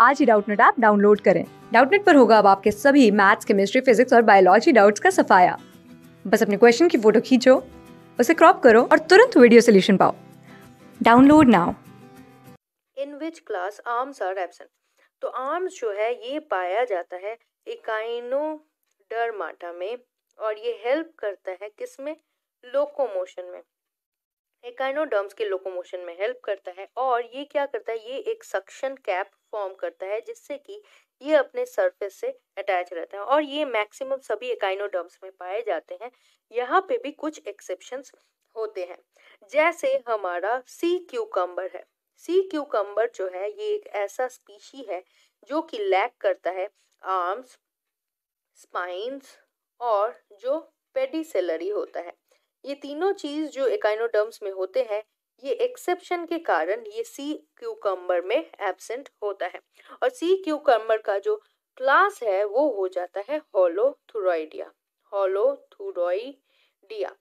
आज ही Doubtnut app download करें डाउटनेट पर होगा अब आपके सभी मैथ्स केमिस्ट्री फिजिक्स और बायोलॉजी डाउट्स का सफाया बस अपने क्वेश्चन की फोटो खींचो उसे क्रॉप करो और तुरंत वीडियो सोल्यूशन पाओ download now in which class arms are absent तो आर्म्स जो है ये पाया जाता है इकाइनोडरमाटा में और ये हेल्प करता है किस में लोकोमोशन में एकाइनोडर्म्स के लोकोमोशन में हेल्प करता है और ये क्या करता है ये एक सक्शन कैप फॉर्म करता है जिससे कि ये अपने सरफेस से अटैच रहता है और ये मैक्सिमम सभी एकाइनोडर्म्स में पाए जाते हैं यहाँ पे भी कुछ एक्सेप्शन होते हैं जैसे हमारा सी क्यूकम्बर है सी क्यूकम्बर जो है ये एक ऐसा स्पीशी है जो कि लैक करता है आर्म्स स्पाइंस और जो पेडिसेलरी होता है ये तीनों चीज जो एकाइनोडर्म्स में होते हैं ये एक्सेप्शन के कारण ये सी क्यूकम्बर में एबसेंट होता है और सी क्यूकम्बर का जो क्लास है वो हो जाता है होलोथुरोइडिया होलोथुरोइडिया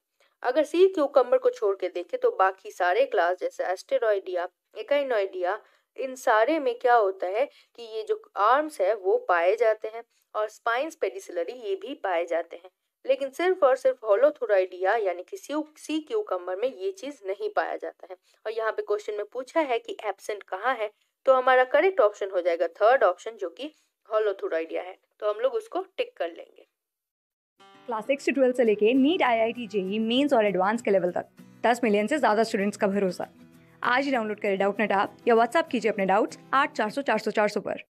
अगर सी क्यूकम्बर को छोड़ के देखें तो बाकी सारे क्लास जैसे एस्टेरॉइडिया एकाइनोइडिया इन सारे में क्या होता है कि ये जो आर्म्स है वो पाए जाते हैं और स्पाइंस पेडिसलरी ये भी पाए जाते हैं लेकिन सिर्फ और सिर्फ होलोथुराइडिया यानी कि सी सी कम्बर में ये चीज़ नहीं पाया जाता है और यहाँ पे क्वेश्चन में पूछा है कि एबसेंट कहाँ है तो हमारा करेक्ट ऑप्शन हो जाएगा थर्ड ऑप्शन जो कि होलोथुराइडिया है तो हम लोग उसको टिक कर लेंगे क्लास सिक्स से ट्वेल्थ से लेके NEET I I T JEE mains और एडवांस के लेवल तक दस मिलियन से ज़्यादा स्टूडेंट्स का भरोसा आज ही डाउनलोड करें डाउट नेट आप या व्हाट्सअप कीजिए अपने डाउट्स आठ चार सौ चार सौ चार सौ पर